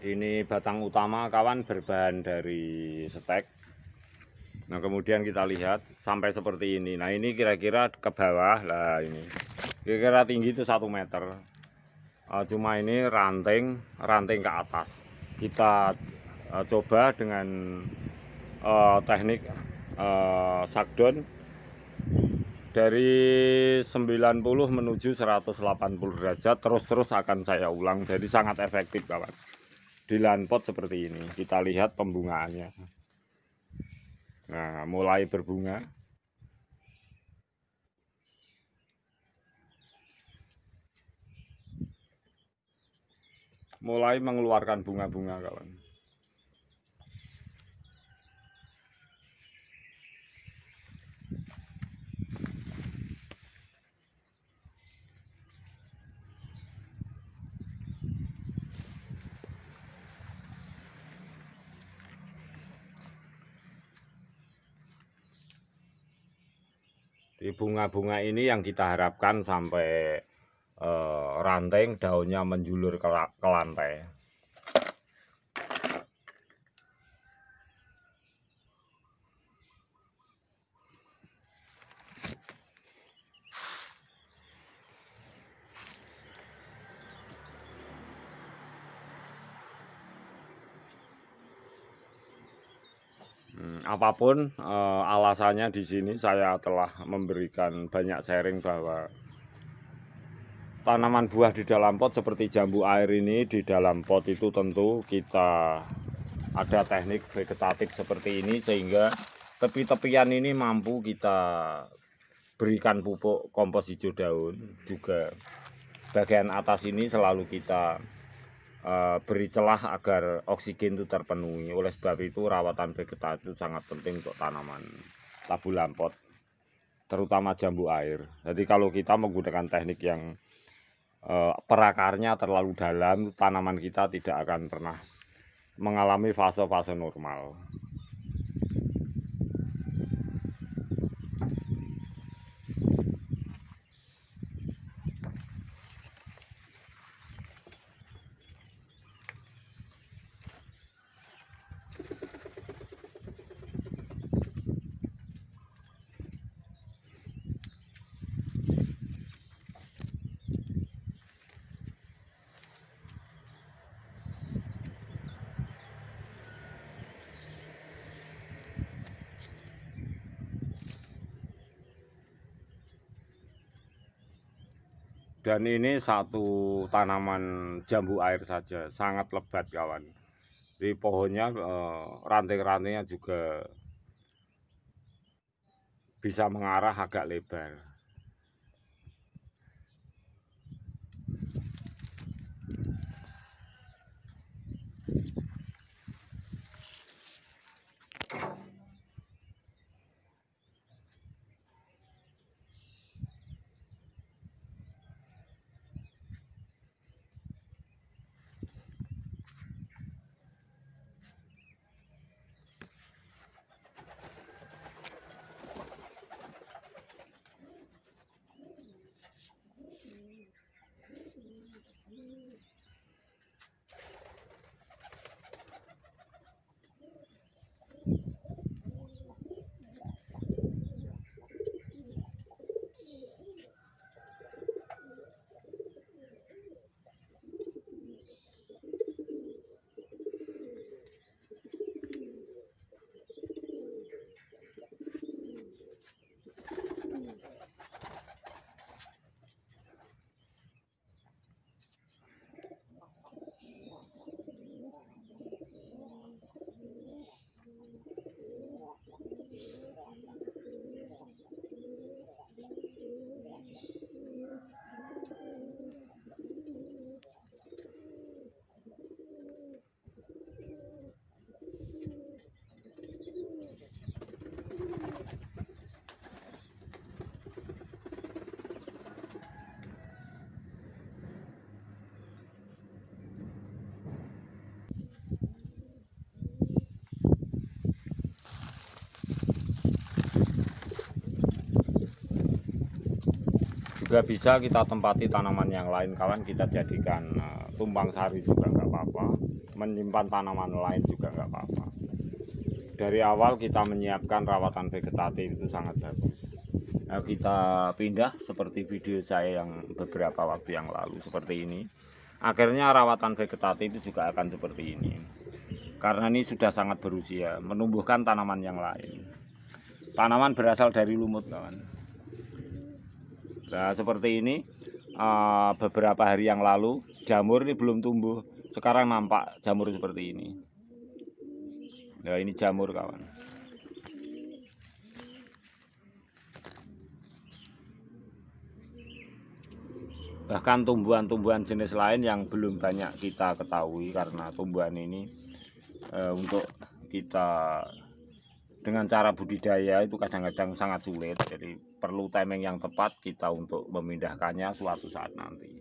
ini batang utama kawan berbahan dari stek nah kemudian kita lihat sampai seperti ini nah ini kira-kira ke bawah lah ini kira-kira tinggi itu satu meter uh, cuma ini ranting ranting ke atas kita uh, coba dengan uh, teknik uh, sakdon dari 90 menuju 180 derajat terus-terus akan saya ulang jadi sangat efektif kawan di pot seperti ini kita lihat pembungaannya nah mulai berbunga mulai mengeluarkan bunga-bunga kawan Di bunga-bunga ini yang kita harapkan sampai eh, ranting daunnya menjulur ke, ke lantai. Hmm, apapun uh, alasannya di sini saya telah memberikan banyak sharing bahwa tanaman buah di dalam pot seperti jambu air ini di dalam pot itu tentu kita ada teknik vegetatif seperti ini sehingga tepi-tepian ini mampu kita berikan pupuk kompos hijau daun juga bagian atas ini selalu kita Eh, beri celah agar oksigen itu terpenuhi. Oleh sebab itu rawatan vegetasi itu sangat penting untuk tanaman labu lampot, terutama jambu air. Jadi kalau kita menggunakan teknik yang eh, perakarnya terlalu dalam, tanaman kita tidak akan pernah mengalami fase-fase normal. dan ini satu tanaman jambu air saja sangat lebat kawan di pohonnya eh, ranting-rantingnya juga bisa mengarah agak lebar juga bisa kita tempati tanaman yang lain kawan kita jadikan tumbang eh, tumpang sari juga nggak apa-apa menyimpan tanaman lain juga nggak apa-apa dari awal kita menyiapkan rawatan vegetatif itu sangat bagus nah, kita pindah seperti video saya yang beberapa waktu yang lalu seperti ini akhirnya rawatan vegetatif itu juga akan seperti ini karena ini sudah sangat berusia menumbuhkan tanaman yang lain tanaman berasal dari lumut kawan Nah, seperti ini uh, beberapa hari yang lalu jamur ini belum tumbuh. Sekarang nampak jamur seperti ini. Nah, ini jamur kawan. Bahkan tumbuhan-tumbuhan jenis lain yang belum banyak kita ketahui karena tumbuhan ini uh, untuk kita dengan cara budidaya itu kadang-kadang sangat sulit jadi perlu timing yang tepat kita untuk memindahkannya suatu saat nanti